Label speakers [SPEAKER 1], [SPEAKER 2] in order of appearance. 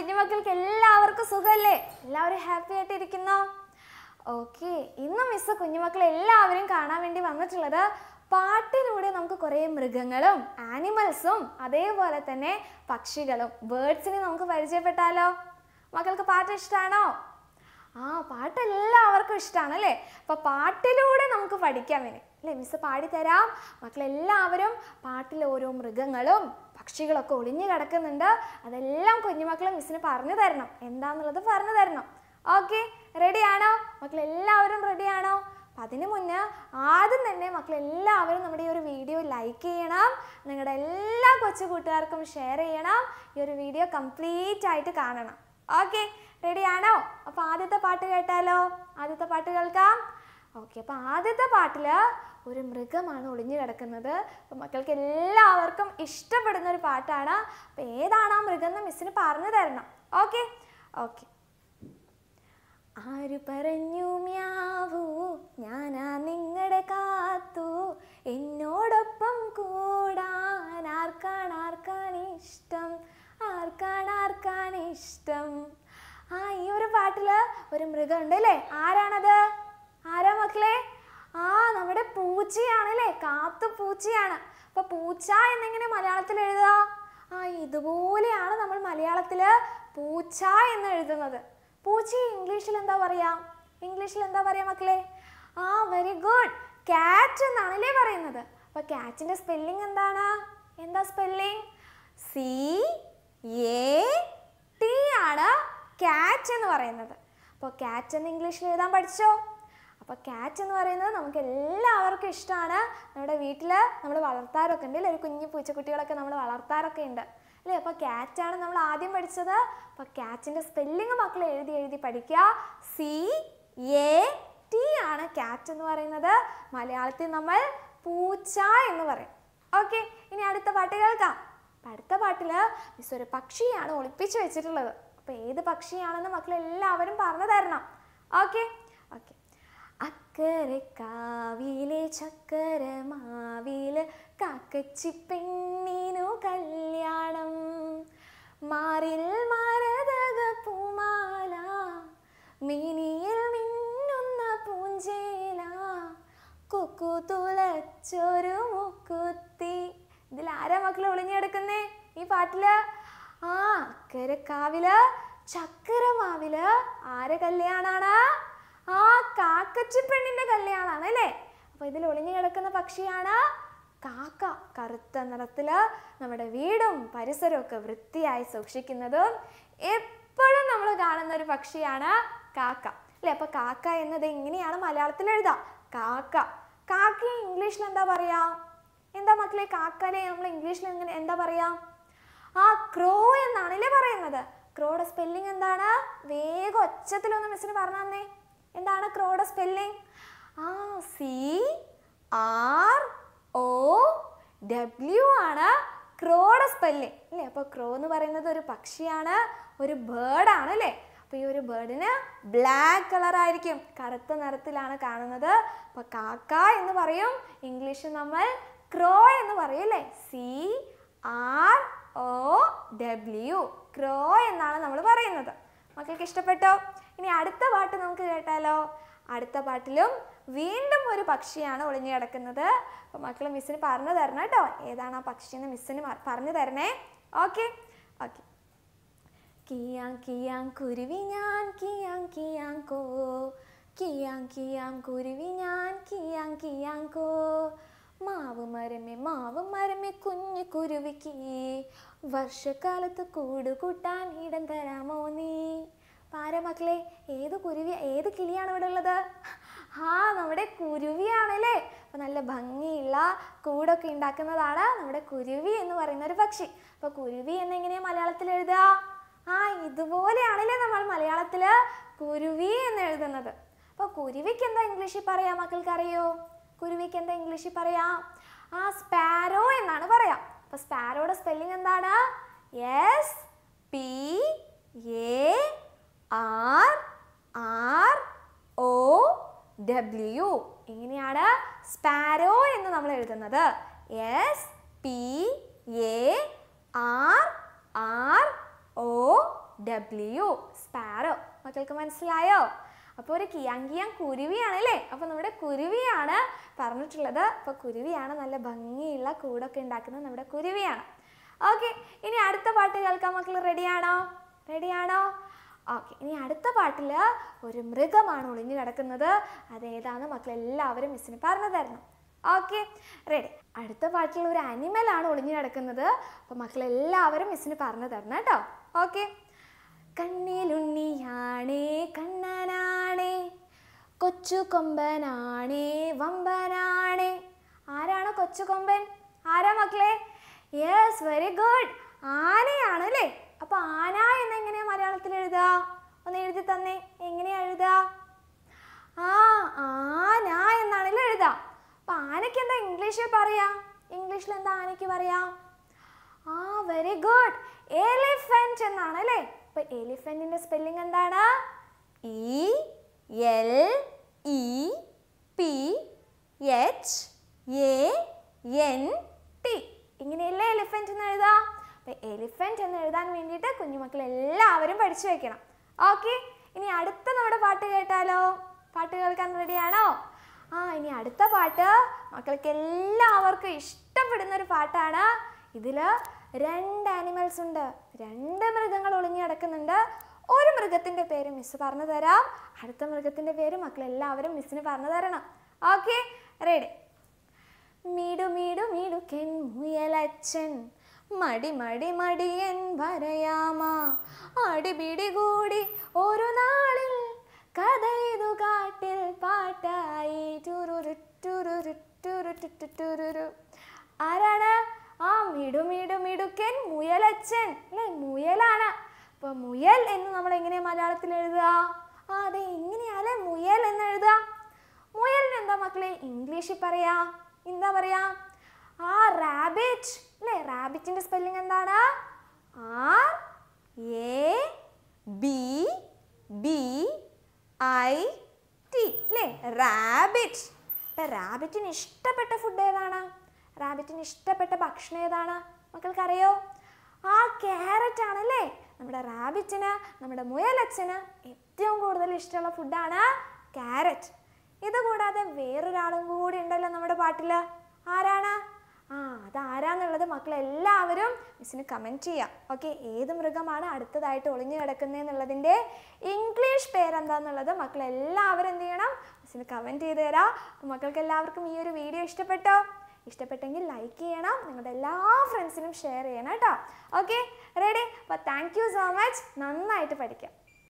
[SPEAKER 1] കുഞ്ഞുമക്കൾക്ക് എല്ലാവർക്കും സുഖമല്ലേ എല്ലാവരും ഹാപ്പി ആയിട്ട് ഇരിക്കുന്നോ ഓക്കെ ഇന്ന് മിസ് കുഞ്ഞുമക്കളെ എല്ലാവരും കാണാൻ വേണ്ടി വന്നിട്ടുള്ളത് പാട്ടിലൂടെ നമുക്ക് കുറേ മൃഗങ്ങളും ആനിമൽസും അതേപോലെ തന്നെ പക്ഷികളും ബേർഡ്സിനെ നമുക്ക് പരിചയപ്പെട്ടാലോ മക്കൾക്ക് പാട്ട് ഇഷ്ടമാണോ ആ പാട്ട് എല്ലാവർക്കും ഇഷ്ടമാണ് അല്ലേ അപ്പൊ പാട്ടിലൂടെ നമുക്ക് പഠിക്കാം ഇനി അല്ലേ മിസ് പാടിത്തരാം മക്കളെല്ലാവരും പാട്ടിൽ ഓരോ മൃഗങ്ങളും പക്ഷികളൊക്കെ ഒളിഞ്ഞു കിടക്കുന്നുണ്ട് അതെല്ലാം കുഞ്ഞുമക്കൾ മിസ്സിന് പറഞ്ഞു തരണം എന്താന്നുള്ളത് പറഞ്ഞു തരണം ഓക്കെ റെഡിയാണോ എല്ലാവരും റെഡിയാണോ ആണോ അതിനു മുന്നേ ആദ്യം തന്നെ മക്കൾ എല്ലാവരും നമ്മുടെ ഈ ഒരു വീഡിയോ ലൈക്ക് ചെയ്യണം നിങ്ങളുടെ എല്ലാ കൊച്ചു കൂട്ടുകാർക്കും ഷെയർ ചെയ്യണം ഈ ഒരു വീഡിയോ കംപ്ലീറ്റ് ആയിട്ട് കാണണം ഓക്കെ റെഡിയാണോ അപ്പോൾ ആദ്യത്തെ പാട്ട് കേട്ടാലോ ആദ്യത്തെ പാട്ട് കേൾക്കാം ഓക്കെ അപ്പോൾ ആദ്യത്തെ പാട്ടില് ഒരു മൃഗമാണ് ഒളിഞ്ഞു കിടക്കുന്നത് മക്കൾക്ക് എല്ലാവർക്കും ഇഷ്ടപ്പെടുന്ന ഒരു പാട്ടാണ് അപ്പോൾ ഏതാണ് ആ മൃഗം എന്ന് മിസ്സിന് പറഞ്ഞു തരണം ഓക്കെ ഓക്കെ ആര് പറഞ്ഞു മ്യാവൂ ഞാനാ നിങ്ങളുടെ കാത്തു എന്നോടൊപ്പം കൂടാൻ ആർക്കാണ് ആർക്കാണ് ഇഷ്ടം ആർക്കാണ് ആർക്കാണ് ഇഷ്ടം ആ ഈ ഒരു പാട്ടിൽ ഒരു മൃഗം ഉണ്ട് അല്ലേ ആരാണത് ആരാ മക്കളെ ആ നമ്മുടെ പൂച്ചയാണല്ലേ കാത്തു പൂച്ചയാണ് അപ്പൊ പൂച്ച എന്നെങ്ങനെ മലയാളത്തിൽ എഴുതുക ആ ഇതുപോലെയാണ് നമ്മൾ മലയാളത്തിൽ പൂച്ച എന്ന് എഴുതുന്നത് പൂച്ച ഇംഗ്ലീഷിൽ എന്താ പറയാ ഇംഗ്ലീഷിൽ എന്താ പറയാ മക്കളെ ആ വെരി ഗുഡ് കാറ്റ് എന്നാണല്ലേ പറയുന്നത് അപ്പൊ കാറ്റിന്റെ സ്പെല്ലിംഗ് എന്താണ് എന്താ സ്പെല്ലിംഗ് സി എ ടി ആണ് കാറ്റ് എന്ന് പറയുന്നത് അപ്പോൾ കാറ്റ് എന്ന് ഇംഗ്ലീഷിൽ എഴുതാൻ പഠിച്ചോ അപ്പോൾ ക്യാറ്റ് എന്ന് പറയുന്നത് നമുക്ക് എല്ലാവർക്കും ഇഷ്ടമാണ് നമ്മുടെ വീട്ടിൽ നമ്മൾ വളർത്താറൊക്കെ ഉണ്ട് ഒരു കുഞ്ഞു പൂച്ചക്കുട്ടികളൊക്കെ നമ്മൾ വളർത്താറൊക്കെ ഉണ്ട് അല്ലേ അപ്പോൾ ക്യാറ്റാണ് നമ്മൾ ആദ്യം പഠിച്ചത് അപ്പോൾ ക്യാറ്റിൻ്റെ സ്പെല്ലിങ് മക്കൾ എഴുതി എഴുതി പഠിക്കുക സി എ ടി ആണ് ക്യാറ്റ് എന്ന് പറയുന്നത് മലയാളത്തിൽ നമ്മൾ പൂച്ച എന്ന് പറയും ഓക്കെ ഇനി അടുത്ത പാട്ട് കേൾക്കാം അടുത്ത പാട്ടിൽ മിസ് ഒരു പക്ഷിയാണ് ഒളിപ്പിച്ച് വെച്ചിട്ടുള്ളത് അപ്പോൾ ഏത് പക്ഷിയാണെന്ന് എല്ലാവരും പറഞ്ഞു തരണം ഓക്കെ ഓക്കെ അക്കരെ കാവിലെ ചക്കര മാവില് കാക്കച്ചി പെണ്ണിനു കല്യാണം മാറിൽ മരതക പൂമാല മിനിയിൽ മിന്നുന്ന പൂഞ്ചേല കൊക്കു തുളച്ചൊരു മുക്കുത്തി ഇതിൽ ആരാ മക്കൾ ഒളിഞ്ഞെടുക്കുന്നേ ഈ പാട്ടില് ആ അക്കരെ കാവില് ചക്കര ആരെ കല്യാണാണ് ആ കാക്കച്ചിപ്പെണ്ണിന്റെ കല്യാണാണ് അല്ലേ അപ്പൊ ഇതിൽ ഒളിഞ്ഞു കിടക്കുന്ന പക്ഷിയാണ് കാക്ക കറുത്ത നിറത്തില് നമ്മുടെ വീടും പരിസരവും ഒക്കെ വൃത്തിയായി സൂക്ഷിക്കുന്നതും എപ്പോഴും നമ്മൾ കാണുന്ന ഒരു പക്ഷിയാണ് കാക്ക അല്ലെ അപ്പൊ കാക്ക എന്നത് എങ്ങനെയാണ് മലയാളത്തിൽ എഴുതാ കാക്ക കാക്ക ഇംഗ്ലീഷിൽ എന്താ പറയാ എന്താ മക്കളെ കാക്കനെ നമ്മൾ ഇംഗ്ലീഷിൽ എങ്ങനെ എന്താ പറയാ ആ ക്രോ എന്നാണല്ലേ പറയുന്നത് ക്രോയുടെ സ്പെല്ലിംഗ് എന്താണ് വേഗം ഒച്ചത്തിലൊന്ന് മിസ്സിന് പറഞ്ഞു തന്നേ എന്താണ് ക്രോയുടെ സ്പെല്ലിംഗ് ആ സി ആർ ഒ ഡബ്ല്യു ആണ് ക്രോയുടെ സ്പെല്ലിംഗ് അല്ലേ അപ്പോൾ ക്രോ എന്ന് പറയുന്നത് ഒരു പക്ഷിയാണ് ഒരു ബേർഡാണ് അല്ലേ അപ്പോൾ ഈ ഒരു ബേർഡിന് ബ്ലാക്ക് ആയിരിക്കും കറുത്ത നിറത്തിലാണ് കാണുന്നത് അപ്പോൾ കാക്ക എന്ന് പറയും ഇംഗ്ലീഷിൽ നമ്മൾ ക്രോ എന്ന് പറയും അല്ലേ C R O W crow എന്നാണ് നമ്മൾ പറയുന്നത് മക്കൾക്ക് ഇഷ്ടപ്പെട്ടോ ഇനി അടുത്ത പാട്ട് നമുക്ക് കേട്ടാലോ അടുത്ത പാട്ടിലും വീണ്ടും ഒരു പക്ഷിയാണ് ഒളിഞ്ഞു കിടക്കുന്നത് അപ്പോൾ മക്കൾ മിസ്സിന് പറഞ്ഞു തരണം കേട്ടോ ഏതാണ് ആ പക്ഷി എന്ന് മിസ്സിന് പറഞ്ഞു തരണേ ഓക്കെ ഓക്കെ കിയാം കിയാം കുരുവി ഞാൻ കിയാം കിയാം കോ കിയാം കിയാം കുരുവി ഞാൻ കിയാം കിയാം കോ മാവ് മരമേ മാവ് മരമേ കുഞ്ഞു കുരുവിക്ക് വർഷക്കാലത്ത് കൂടുകൂട്ടാൻ ഇടം തരാമോ നീ ആരാ മക്കളെ ഏത് കുരുവി ഏത് കിളിയാണ് ഇവിടെ ഉള്ളത് ആ നമ്മുടെ കുരുവിയാണല്ലേ അപ്പോൾ നല്ല ഭംഗിയുള്ള കൂടൊക്കെ ഉണ്ടാക്കുന്നതാണ് നമ്മുടെ കുരുവി എന്ന് പറയുന്ന ഒരു പക്ഷി അപ്പോൾ കുരുവി എന്നെങ്ങനെയാണ് മലയാളത്തിൽ എഴുതുക ആ ഇതുപോലെയാണല്ലേ നമ്മൾ മലയാളത്തിൽ കുരുവി എന്ന് എഴുതുന്നത് അപ്പോൾ കുരുവിക്ക് എന്താ ഇംഗ്ലീഷിൽ പറയാം മക്കൾക്കറിയോ കുരുവിക്ക് എന്താ ഇംഗ്ലീഷിൽ പറയാം ആ സ്പാരോ എന്നാണ് പറയാം അപ്പോൾ സ്പാരോയുടെ സ്പെല്ലിംഗ് എന്താണ് എസ് പി എ ഡബ്ല്യു എങ്ങനെയാണ് സ്പാരോ എന്ന് നമ്മൾ എഴുതുന്നത് S P A R R O W sparrow മക്കൾക്ക് മനസ്സിലായോ അപ്പോൾ ഒരു കിയാങ്കിയാങ് കുരുവിയാണ് അല്ലേ അപ്പോൾ നമ്മുടെ കുരുവിയാണ് പറഞ്ഞിട്ടുള്ളത് അപ്പോൾ കുരുവിയാണ് നല്ല ഭംഗിയുള്ള കൂടൊക്കെ ഉണ്ടാക്കുന്നത് നമ്മുടെ കുരുവിയാണ് ഓക്കെ ഇനി അടുത്ത പാട്ട് കേൾക്കാൻ മക്കൾ റെഡിയാണോ റെഡിയാണോ ഓക്കെ ഇനി അടുത്ത പാട്ടിൽ ഒരു മൃഗമാണ് ഒളിഞ്ഞു കിടക്കുന്നത് അതേതാണ് മക്കളെല്ലാവരും മിസ്സിന് പറഞ്ഞു തരണം ഓക്കെ റെഡി അടുത്ത പാട്ടിൽ ഒരു അനിമലാണ് ഒളിഞ്ഞു കിടക്കുന്നത് അപ്പോൾ മക്കളെല്ലാവരും മിസ്സിന് പറഞ്ഞു തരണം കേട്ടോ ഓക്കെ കണ്ണിലുണ്ണിയാണേ കണ്ണനാണേ കൊച്ചു കൊമ്പനാണേ വമ്പനാണേ ആരാണ് കൊച്ചു കൊമ്പൻ ആരാ മക്കളെ യെസ് വെരി ഗുഡ് ആനയാണ് അല്ലേ അപ്പോൾ ആന എന്ന മലയാളത്തിൽ എഴുതാ ഒന്ന് എഴുതി തന്നെ എങ്ങനെയാ എഴുതാ ആ ആന എന്നാണല്ലോ എഴുതാ അപ്പൊ ആനയ്ക്ക് എന്താ ഇംഗ്ലീഷിൽ പറയാ ഇംഗ്ലീഷിൽ എന്താ ആനയ്ക്ക് പറയാ ആ വെരി ഗുഡ് എലിഫന്റ് എന്നാണ് അല്ലേ അപ്പൊ എലിഫന്റിന്റെ സ്പെല്ലിംഗ് എന്താണ് E L E P H A N T ഇങ്ങനെയല്ലേ എലിഫന്റ് എന്ന് എഴുതാം എലിഫൻറ്റ് എന്ന് എഴുതാൻ വേണ്ടിയിട്ട് കുഞ്ഞുമക്കൾ എല്ലാവരും പഠിച്ചു വെക്കണം ഓക്കെ ഇനി അടുത്ത നമ്മുടെ പാട്ട് കേട്ടാലോ പാട്ട് കേൾക്കാൻ റെഡിയാണോ ആ ഇനി അടുത്ത പാട്ട് മക്കൾക്ക് എല്ലാവർക്കും ഇഷ്ടപ്പെടുന്ന ഒരു പാട്ടാണ് ഇതിൽ രണ്ട് ആനിമൽസ് ഉണ്ട് രണ്ട് മൃഗങ്ങൾ ഒളിഞ്ഞു കിടക്കുന്നുണ്ട് ഒരു മൃഗത്തിൻ്റെ പേര് മിസ് പറഞ്ഞു തരാം അടുത്ത മൃഗത്തിൻ്റെ പേര് എല്ലാവരും മിസ്സിന് പറഞ്ഞു തരണം ഓക്കെ റെഡി മീടു മീടു മീടു കെൻ മുയലച്ചൻ മടി മടി മടിയൻ വരയാമാ കൂടി ഒരു നാളിൽ കഥയിതു കാട്ടിൽ പാട്ടായി ടുരുരു ടുരുരു ടുരുരു ടുരുരു ആരാണ് ആ മിടുമിടുമിടുക്കൻ മുയലച്ചൻ അല്ലേ മുയലാണ് അപ്പോൾ മുയൽ എന്ന് നമ്മൾ എങ്ങനെ മലയാളത്തിൽ എഴുതുക ആ അതെ എങ്ങനെയാലേ മുയൽ എന്ന് എഴുതുക മുയലിന് എന്താ മക്കളെ ഇംഗ്ലീഷിൽ പറയാ എന്താ പറയാ ആ റാബിറ്റ് അല്ലേ റാബിറ്റിന്റെ സ്പെല്ലിംഗ് എന്താണ് R A B B I T അല്ലേ റാബിറ്റ് അപ്പം റാബിറ്റിന് ഇഷ്ടപ്പെട്ട ഫുഡ് ഏതാണ് റാബിറ്റിന് ഇഷ്ടപ്പെട്ട ഭക്ഷണം ഏതാണ് മക്കൾക്കറിയോ ആ ക്യാരറ്റ് ആണല്ലേ നമ്മുടെ റാബിറ്റിന് നമ്മുടെ മുയലച്ചന് ഏറ്റവും കൂടുതൽ ഇഷ്ടമുള്ള ഫുഡാണ് ക്യാരറ്റ് ഇതുകൂടാതെ വേറൊരാളും കൂടി ഉണ്ടല്ലോ നമ്മുടെ പാട്ടിൽ ആരാണ് ആ അതാരാന്നുള്ളത് മക്കളെല്ലാവരും മിസ്സിന് കമൻറ്റ് ചെയ്യാം ഓക്കെ ഏത് മൃഗമാണ് അടുത്തതായിട്ട് ഒളിഞ്ഞു കിടക്കുന്നതെന്നുള്ളതിൻ്റെ ഇംഗ്ലീഷ് പേരെന്താന്നുള്ളത് മക്കളെല്ലാവരും എന്ത് ചെയ്യണം മിസ്സിന് കമൻറ്റ് ചെയ്ത് തരാം മക്കൾക്ക് എല്ലാവർക്കും ഈ ഒരു വീഡിയോ ഇഷ്ടപ്പെട്ടോ ഇഷ്ടപ്പെട്ടെങ്കിൽ ലൈക്ക് ചെയ്യണം നിങ്ങളുടെ എല്ലാ ഫ്രണ്ട്സിനും ഷെയർ ചെയ്യണം കേട്ടോ ഓക്കെ റെഡി അപ്പോൾ താങ്ക് യു സോ മച്ച് നന്നായിട്ട് പഠിക്കാം